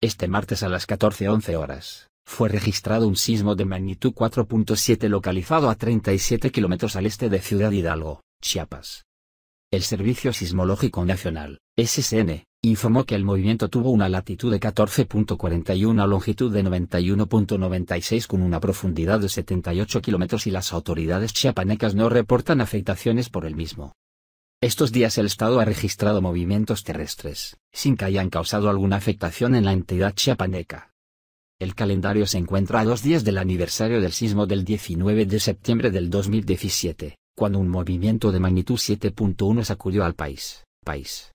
Este martes a las 14.11 horas, fue registrado un sismo de magnitud 4.7 localizado a 37 kilómetros al este de Ciudad Hidalgo, Chiapas. El Servicio Sismológico Nacional, SSN, informó que el movimiento tuvo una latitud de 14.41, longitud de 91.96 con una profundidad de 78 kilómetros y las autoridades chiapanecas no reportan afectaciones por el mismo. Estos días el Estado ha registrado movimientos terrestres, sin que hayan causado alguna afectación en la entidad chiapaneca. El calendario se encuentra a dos días del aniversario del sismo del 19 de septiembre del 2017, cuando un movimiento de magnitud 7.1 sacudió al país. país.